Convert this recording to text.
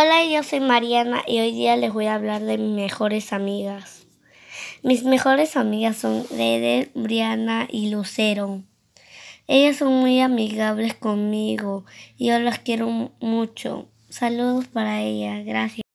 Hola, yo soy Mariana y hoy día les voy a hablar de mis mejores amigas. Mis mejores amigas son Lede, Brianna y Lucero. Ellas son muy amigables conmigo y yo las quiero mucho. Saludos para ellas, gracias.